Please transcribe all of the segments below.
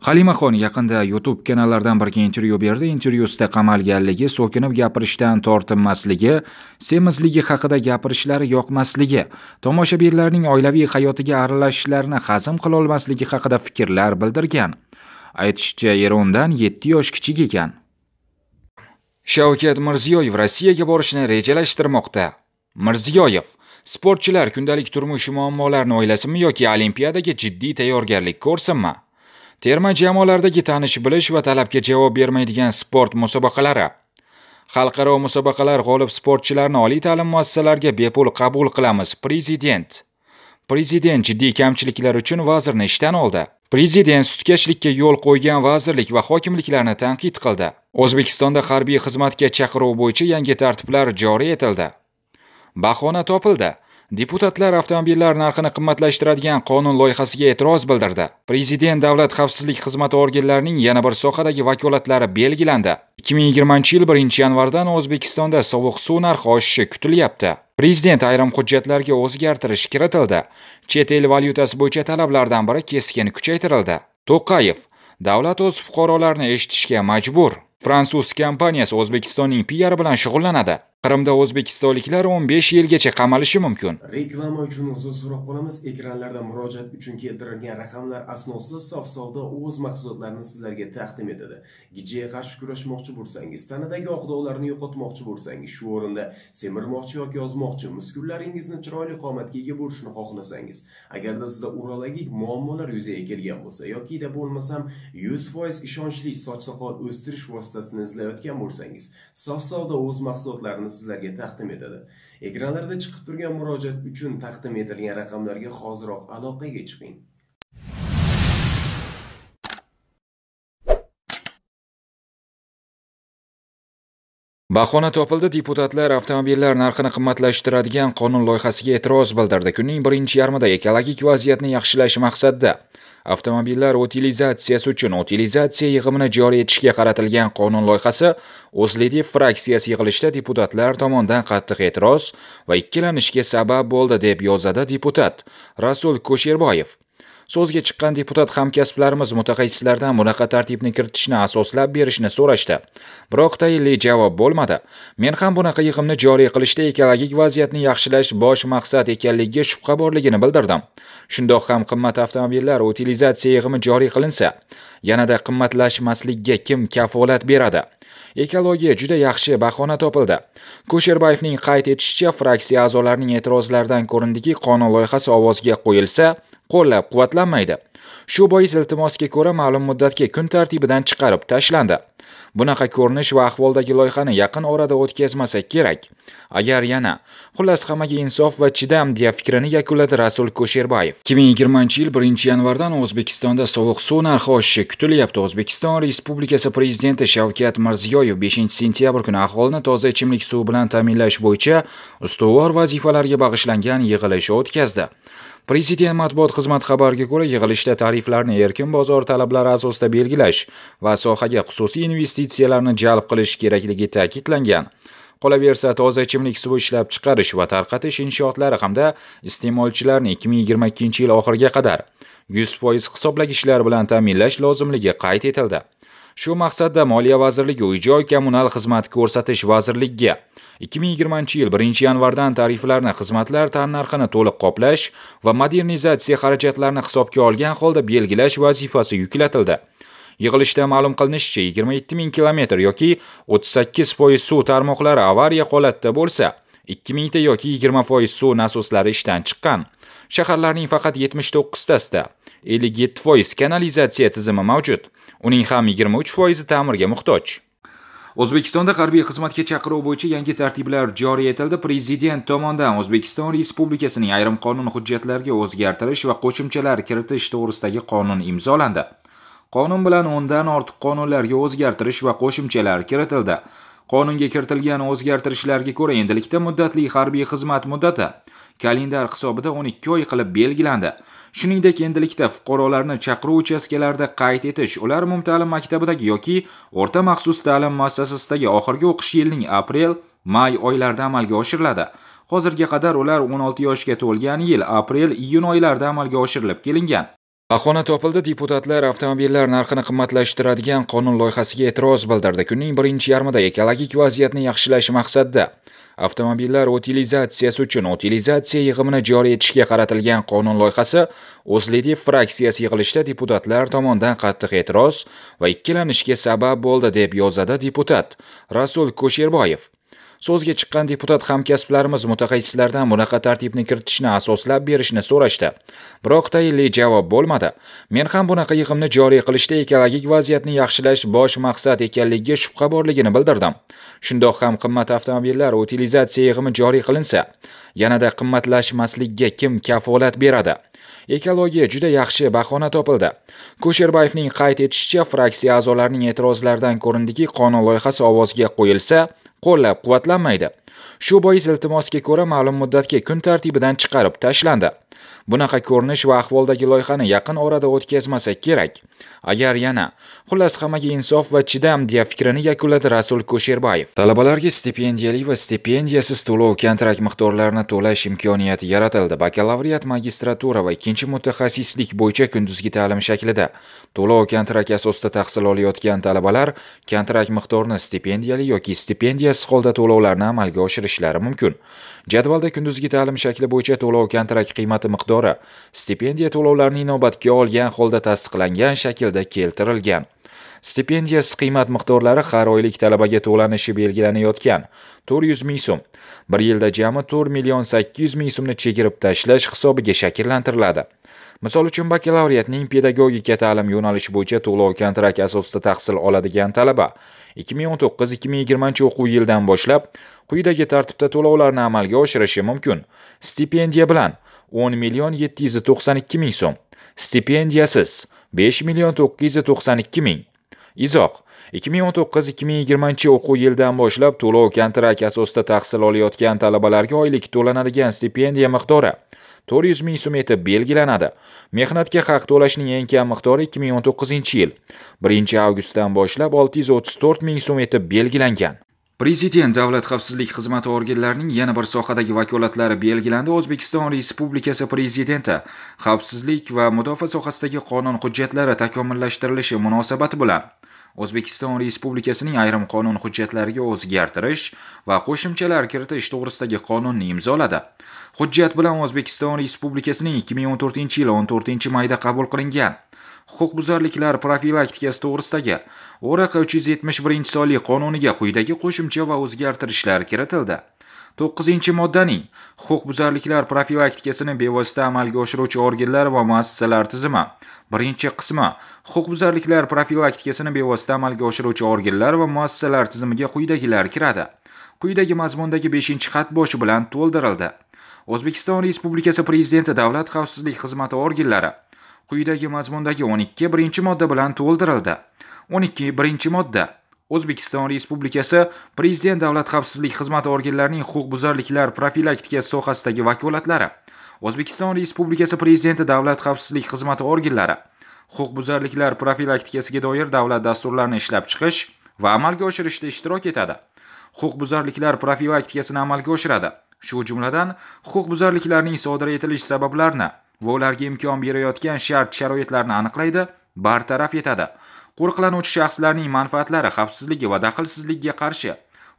halimaxon yaqinda youtube kanallaridan biriga intervyu berdi intervyusida qamalganligi so'kinib gapirishdan tortinmasligi semizligi haqida gapirishlari yoqmasligi tomoshabinlarning oilaviy hayotiga aralashishlarini hazm qilolmasligi haqida fikrlar bildirgan aytishicha eri undan 7 yosh kichik ekan shavkat mirziyoyev rossiyaga borishni rejalashtirmoqda mirziyoyev sportchilar kundalik turmush muammolarini o'ylasinmi yoki olimpiadaga jiddiy tayyorgarlik ko'rsinmi terma jamoalardagi tanish bilish va talabga javob bermaydigan sport musobaqalari xalqaro musobaqalar g'olib sportchilarni oliy ta'lim muassasalariga bepul qabul qilamiz prezident prezident jiddiy kamchiliklar uchun vazirni ishdan oldi prezident sutkashlikka yo'l qo'ygan vazirlik va hokimliklarni tanqid qildi o'zbekistonda harbiy xizmatga chaqiruv bo'yicha yangi tartiblar joriy etildi bahona topildi Deputatlar avtomobillar narxini qimmatlashtiradigan qonun loyihasiga e'tiroz bildirdi. Prezident Davlat xavfsizlik xizmati organlarining yana bir sohadagi vakolatlari belgilandi. 2020-yil 1-yanvardan O'zbekistonda sovuq suv narxi oshishi kutilyapti. Prezident ayrim hujjatlarga o'zgartirish kiritildi. Chet el valyutasi bo'yicha talablardan biri keskin kuchaytirildi. To'qayev: Davlat o'z fuqarolarini eshitishga majbur. Fransuz kompaniyasi O'zbekistonning PR bilan shug'ullanadi. Qrimda o'zbekistonliklar 15 yilgacha qamalishi mumkin. Reklama uchun uzun so'roq qolamiz Ekranlarda murojaat uchun keltirilgan raqamlar asnosida sof savdo o'z mahsulotlarini sizlarga taqdim etadi. Gijga qarshi kurashmoqchi bo'lsangiz, tanadagi oq dog'larni yo'qotmoqchi bo'lsangiz, shu o'rinda semirmoqchi yoki yozmoqchi, muskullaringizni chiroyli qomatga ega bo'lishini xohlasangiz, agarda sizda urologik muammolar yuzaga kelgan bo'lsa yoki-da bo'lmasam 100% ishonchli soch-soqol o'stirish vositasini izlayotgan bo'lsangiz, sof savdo o'z mahsulotlarini raqamlarni sizlarga taqdim etadi ekranlarda chiqib turgan murojaat uchun taqdim etilgan raqamlarga hoziroq aloqaga chiqing Bahona topildi, deputatlar avtomobillar narxini qimmatlashtiradigan qonun loyihasiga e'tiroz bildirdi. Kunning birinchi yarmida ekologik vaziyatni yaxshilash maqsadida avtomobillar utilizatsiyasi uchun utilizatsiya yig'imini joriy etishga qaratilgan qonun loyihasi O'zLiDeP fraksiyasi yig'ilishida deputatlar tomonidan qattiq e'tiroz va ikkilanishga sabab bo'ldi deb yozadi deputat Rasul Ko'sherboyev. so'zga chiqqan deputat hamkasblarimiz mutaxassislardan bunaqa tartibni kiritishni asoslab berishni so'rashdi biroq tayinli javob bo'lmadi men ham bunaqa yig'imni joriy qilishda ekologik vaziyatni yaxshilash bosh maqsad ekanligiga shubha borligini bildirdim shundoq ham qimmat avtomobillar utilizatsiya yig'imi joriy qilinsa yanada qimmatlashmasligiga kim kafolat beradi ekologiya juda yaxshi bahona topildi kusherbayevning qayd etishicha fraksiya a'zolarining e'tirozlaridan ko'rindiki qonun loyihasi ovozga qo'yilsa qo'llab-quvvatlanmaydi. Shu bois iltimosga ko'ra ma'lum muddatga kun tartibidan chiqarib tashlandi. Bunaqa ko'rinish va ahvoldagi loyihani yaqin orada o'tkazmasak kerak. Agar yana xullas hammaga insof va chidam deya fikrini yakunladi Rasul Ko'sherbayev. 2020-yil 1-yanvardan O'zbekistonda sovuq suv narxi oshishi kutilyapti. O'zbekiston Respublikasi prezidenti Shavkat Mirziyoyev 5-sentyabr kuni aholini toza ichimlik suvi bilan ta'minlash bo'yicha ustuvor vazifalarga bag'ishlangan yig'ilish o'tkazdi. Prezident matbuot xizmati xabariga ko'ra, yig'ilishda tariflarni erkin bozor talablari asosida belgilash va sohaga xususiy investitsiyalarni jalb qilish kerakligi ta'kidlangan. Qolaversa, toza ichimlik suvi ishlab chiqarish va tarqatish inshootlari hamda iste'molchilarni 2022-yil oxiriga qadar 100% hisoblagichlar bilan ta'minlash lozimligi qayd etildi. Shu maqsadda Moliya vazirligi uy-joy kommunal xizmat ko'rsatish vazirligiga 2020-yil 1-yanvardan tariflarni xizmatlar tannarxini to'liq qoplash va modernizatsiya xarajatlarini hisobga olgan holda belgilash vazifasi yuklatildi. Yig'ilishda ma'lum qilinishicha 27 ming kilometr yoki 38% suv tarmoqlari avariya holatda bo'lsa, 2000 ta yoki 20% suv nasoslari ishdan chiqqan. Shaharlarning faqat 79 tasida 57% kanalizatsiya tizimi mavjud. Uning ham 23% ta'mirga muhtoj. O'zbekistonda harbiy xizmatga chaqiruv bo'yicha yangi tartiblar joriy etildi. Prezident tomonidan O'zbekiston Respublikasining ayrim qonun hujjatlariga o'zgartirish va qo'shimchalar kiritish to'g'risidagi qonun imzolandi. Qonun bilan 10 dan ortiq qonunlarga o'zgartirish va qo'shimchalar kiritildi. Qonunga kiritilgan o'zgartirishlarga ko'ra endilikda muddatli harbiy xizmat muddati kalendar hisobida 12 oy qilib belgilandi. Shuningdek, endilikda fuqarolarni chaqiruv uchastkalarida qayd etish ular umumta'lim maktabidagi yoki o'rta maxsus ta'lim muassasasidagi oxirgi o'qish yilining aprel, may oylarida amalga oshiriladi. Hozirga qadar ular 16 yoshga to'lgan yil aprel, iyun oylarida amalga oshirilib kelingan. Ahona topildi, deputatlar avtomobillar narxini qimmatlashtiradigan qonun loyihasiga e'tiroz bildirdi. Kunning birinchi yarmida ekologik vaziyatni yaxshilash maqsadida avtomobillar utilizatsiyasi uchun utilizatsiya yig'imini joriy etishga qaratilgan qonun loyihasi O'zLiDeP fraksiyasi yig'ilishida deputatlar tomonidan qattiq e'tiroz va ikkilanishga sabab bo'ldi deb yozadi deputat Rasul Ko'sherboyev. so'zga chiqqan deputat hamkasblarimiz mutaxassislardan bunaqa tartibni kiritishni asoslab berishni so'rashdi biroq tayinli javob bo'lmadi men ham bunaqa yig'imni joriy qilishda ekologik vaziyatni yaxshilash bosh maqsad ekanligiga shubha borligini bildirdim shundoq ham qimmat avtomobillar utilizatsiya yig'imi joriy qilinsa yanada qimmatlashmasligiga kim kafolat beradi ekologiya juda yaxshi bahona topildi kusherbayevning qayd etishicha fraksiya a'zolarining e'tirozlaridan ko'rindiki qonun loyihasi ovozga qo'yilsa qo'llab quvvatlamaydi Shu bois iltimosga ko'ra ma'lum muddatga kun tartibidan chiqarib tashlandi. Bunaqa ko'rinish va ahvoldagi loyihani yaqin orada o'tkazmasak kerak. Agar yana xullas hammaga insof va chidam deya fikrini yakunladi Rasul Ko'sherbayev. Talabalarga stipendiyali va stipendiyasiz to'lov kontrakt miqdorlarini to'lash imkoniyati yaratildi. Bakalavriat, magistratura va ikkinchi mutaxassislik bo'yicha kunduzgi ta'lim shaklida to'lov kontrakt asosida tahsil olayotgan talabalar kontrakt miqdorini stipendiyali yoki stipendiyasiz holda to'lovlarni amalga amalga oshirishlari mumkin jadvalda kunduzgi ta'lim shakli bo'yicha to'lov kontrakt qiymati miqdori stipendiya to'lovlarini inobatga olgan holda tasdiqlangan shaklda keltirilgan stipendiya qiymat miqdorlari har oylik talabaga to'lanishi belgilanayotgan 400 ming so'm bir yilda jami 4 million 800 ming so'mni chegirib tashlash hisobiga shakllantiriladi misol uchun bakalavriatning pedagogika ta'lim yo'nalishi bo'yicha to'lov kontrakt asosida tahsil oladigan talaba 2019-2020 o'quv yilidan boshlab quyidagi tartibda to'lovlarni amalga oshirishi mumkin stipendiya bilan 10 million 792 ming so'm stipendiyasiz 5 million 992 ming izoh 2019-2020 o'quv yildan boshlab to'lov kontrakt asosida tahsil olayotgan talabalarga oylik to'lanadigan stipendiya miqdori 400 ming so'm etib belgilanadi. Mehnatga haq to'lashning eng kam miqdori 2019-yil 1 avgustdan boshlab 634 ming so'm etib belgilangan. Prezident Davlat xavfsizlik xizmati organlarining yana bir sohadagi vakolatlari belgilandi. O'zbekiston Respublikasi Prezidenti xavfsizlik va mudofaa sohasidagi qonun hujjatlari takomillashtirilishi munosabati bilan O'zbekiston Respublikasining ayrim qonun hujjatlariga o'zgartirish va qo'shimchalar kiritish to'g'risidagi qonunni imzoladi. Hujjat bilan O'zbekiston Respublikasining 2014-yil 14-mayda qabul qilingan huquqbuzarliklar profilaktikasi to'g'risidagi o'raqa 371 sonli qonuniga quyidagi qo'shimcha va o'zgartirishlar kiritildi 9 moddaning huquqbuzarliklar profilaktikasini bevosita amalga oshiruvchi organlar va muassasalar tizimi birinchi qismi huquqbuzarliklar profilaktikasini bevosita amalga oshiruvchi organlar va muassasalar tizimiga quyidagilar kiradi quyidagi mazmundagi 5 xat boshi bilan to'ldirildi o'zbekiston respublikasi prezidenti davlat xavfsizlik xizmati organlari quyidagi mazmundagi 12 birinchi modda bilan to'ldirildi 12 birinchi modda o'zbekiston respublikasi prezident davlat xavfsizlik xizmati organlarining huquqbuzarliklar profilaktikasi sohasidagi vakolatlari o'zbekiston respublikasi prezidenti davlat xavfsizlik xizmati organlari huquqbuzarliklar profilaktikasiga doir davlat dasturlarini ishlab chiqish va amalga oshirishda ishtirok etadi huquqbuzarliklar profilaktikasini amalga oshiradi shu jumladan huquqbuzarliklarning sodir etilish sabablarini va ularga imkon berayotgan shart sharoitlarni aniqlaydi bartaraf etadi qo'riqlanuvchi shaxslarning manfaatlari xavfsizligi va daxlsizligiga qarshi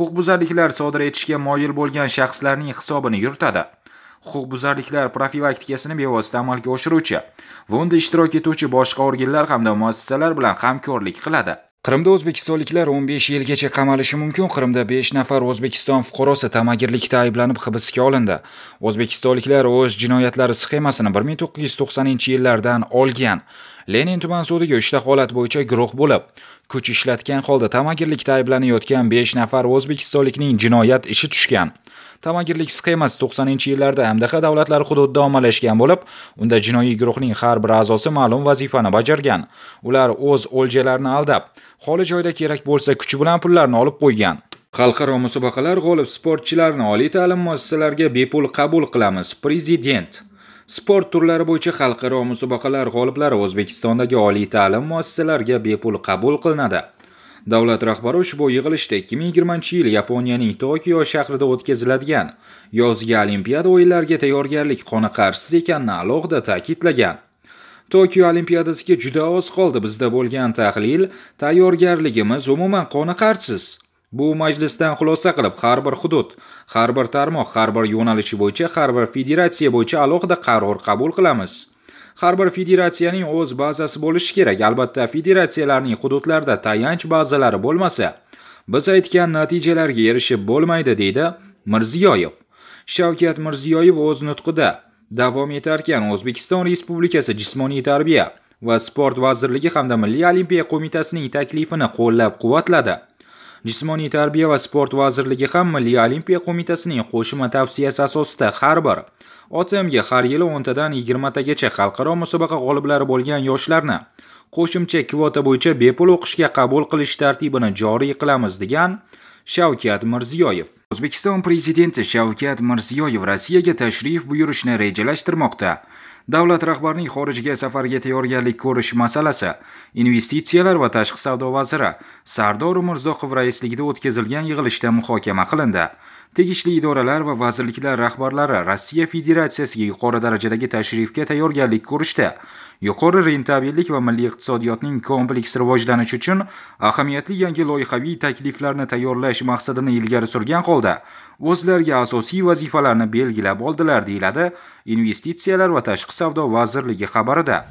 huquqbuzarliklar sodir etishga moyil bo'lgan shaxslarning hisobini yuritadi huquqbuzarliklar profilaktikasini bevosita amalga oshiruvchi va unda ishtirok etuvchi boshqa organlar hamda muassasalar bilan hamkorlik qiladi Qrimda o'zbekistonliklar 15 yilgacha qamalishi mumkin. Qrimda 5 nafar O'zbekiston fuqarosi tamagirlikda ayblanib hibsga olindi. O'zbekistonliklar o'z jinoyatlari sxemasini 1990-yillardan olgan. Lenin tuman sudiga 3 ta holat bo'yicha guruh bo'lib, kuch ishlatgan holda tamagirlikda ayblanayotgan 5 nafar O'zbekistonlikning jinoyat ishi tushgan. tamagirlik sxemasi 90-yillarda mdh davlatlari hududida ommalashgan bo'lib, unda jinoiy guruhning har bir a'zosi ma'lum vazifani bajargan. Ular o'z o'ljalarini aldab, xoli joyda kerak bo'lsa kuchi bilan pullarni olib qo'ygan. Xalqaro musobaqalar g'olib sportchilarni oliy ta'lim muassasalariga bepul qabul qilamiz. Prezident Sport turlari bo'yicha xalqaro musobaqalar g'oliblari O'zbekistondagi oliy ta'lim muassasalariga bepul qabul qilinadi. Davlat rahbari ushbu yig'ilishda 2020-yil Yaponiyaning Tokio shahrida o'tkaziladigan yozgi olimpiada o'yinlariga tayyorgarlik qoniqarsiz ekanini alohida ta'kidlagan. Tokio Olimpiadasiga juda oz qoldi bizda bo'lgan tahlil, tayyorgarligimiz umuman qoniqarsiz. Bu majlisdan xulosa qilib, har bir hudud, har bir tarmoq, har bir yo'nalishi bo'yicha, har bir federatsiya bo'yicha alohida qaror qabul qilamiz. har bir federatsiyaning o'z bazasi bo'lishi kerak albatta federatsiyalarning hududlarda tayanch bazalari bo'lmasa biz aytgan natijalarga erishib bo'lmaydi deydi mirziyoyev shavkat mirziyoyev o'z nutqida davom etarkan o'zbekiston respublikasi jismoniy tarbiya va sport vazirligi hamda milliy olimpiya qo'mitasining taklifini qo'llab quvvatladi jismoniy tarbiya va sport vazirligi ham milliy olimpiya qo'mitasining qo'shma tavsiyasi asosida har bir OTMga har yili 10 tadan 20 tagacha xalqaro musobaqa g'oliblari bo'lgan yoshlarni qo'shimcha kvota bo'yicha bepul o'qishga qabul qilish tartibini joriy qilamiz degan Shavkat Mirziyoyev. O'zbekiston prezidenti Shavkat Mirziyoyev Rossiyaga tashrif buyurishni rejalashtirmoqda. Davlat rahbarining xorijga safarga tayyorgarlik ko'rish masalasi investitsiyalar va tashqi savdo vaziri Sardor Umurzoqov raisligida o'tkazilgan yig'ilishda muhokama qilindi. tegishli idoralar va vazirliklar rahbarlari rossiya federatsiyasiga yuqori darajadagi tashrifga tayyorgarlik ko'rishda yuqori rentabellik va milliy iqtisodiyotning kompleks rivojlanishi uchun ahamiyatli yangi loyihaviy takliflarni tayyorlash maqsadini ilgari surgan holda o'zlariga asosiy vazifalarni belgilab oldilar deyiladi investitsiyalar va tashqi savdo vazirligi xabarida